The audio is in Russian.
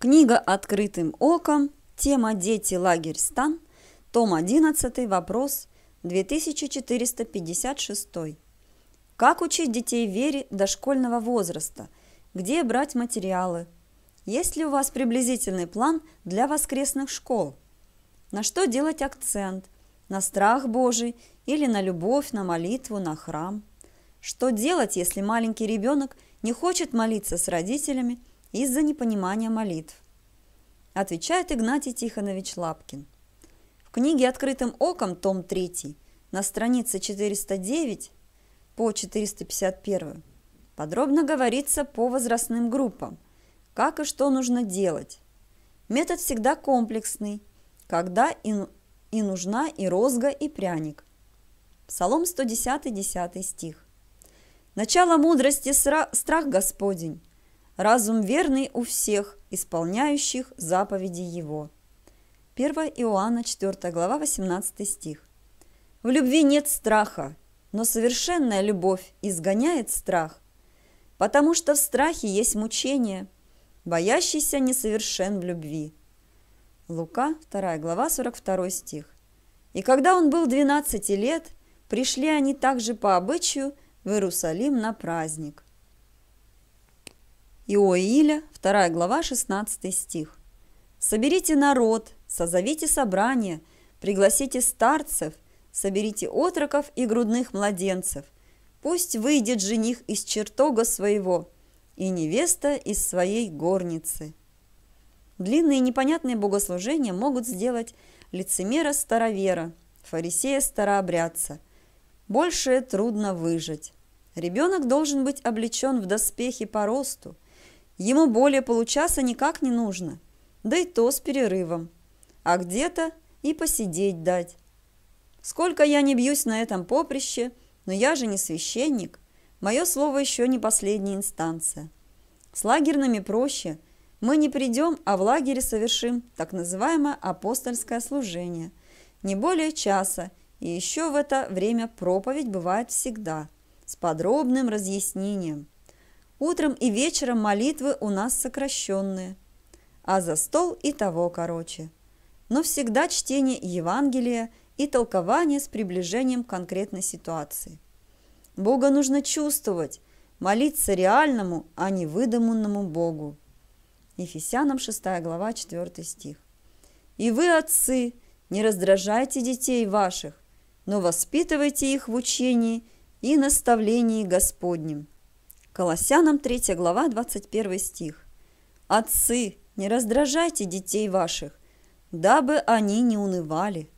Книга «Открытым оком», тема «Дети. Лагерь. Стан», том 11, вопрос 2456. Как учить детей вере дошкольного возраста? Где брать материалы? Есть ли у вас приблизительный план для воскресных школ? На что делать акцент? На страх Божий или на любовь, на молитву, на храм? Что делать, если маленький ребенок не хочет молиться с родителями – из-за непонимания молитв. Отвечает Игнатий Тихонович Лапкин. В книге «Открытым оком» том 3 на странице 409 по 451 подробно говорится по возрастным группам, как и что нужно делать. Метод всегда комплексный, когда и, и нужна и розга, и пряник. Псалом 110, 10 стих. «Начало мудрости – страх Господень, разум верный у всех, исполняющих заповеди Его». 1 Иоанна 4 глава 18 стих. В любви нет страха, но совершенная любовь изгоняет страх, потому что в страхе есть мучение, боящийся несовершен в любви. Лука, 2 глава, 42 стих. И когда он был 12 лет, пришли они также по обычаю в Иерусалим на праздник. Иоиля, 2 глава, 16 стих. «Соберите народ, созовите собрание, пригласите старцев, соберите отроков и грудных младенцев. Пусть выйдет жених из чертога своего и невеста из своей горницы». Длинные непонятные богослужения могут сделать лицемера-старовера, фарисея-старообрядца. Больше трудно выжить. Ребенок должен быть облечен в доспехи по росту – Ему более получаса никак не нужно, да и то с перерывом. А где-то и посидеть дать. Сколько я не бьюсь на этом поприще, но я же не священник. Мое слово еще не последняя инстанция. С лагерными проще. Мы не придем, а в лагере совершим так называемое апостольское служение. Не более часа, и еще в это время проповедь бывает всегда. С подробным разъяснением – Утром и вечером молитвы у нас сокращенные, а за стол и того короче. Но всегда чтение Евангелия и толкование с приближением к конкретной ситуации. Бога нужно чувствовать, молиться реальному, а не выдуманному Богу. Ефесянам 6 глава 4 стих. «И вы, отцы, не раздражайте детей ваших, но воспитывайте их в учении и наставлении Господнем». Колоссянам 3 глава 21 стих. «Отцы, не раздражайте детей ваших, дабы они не унывали».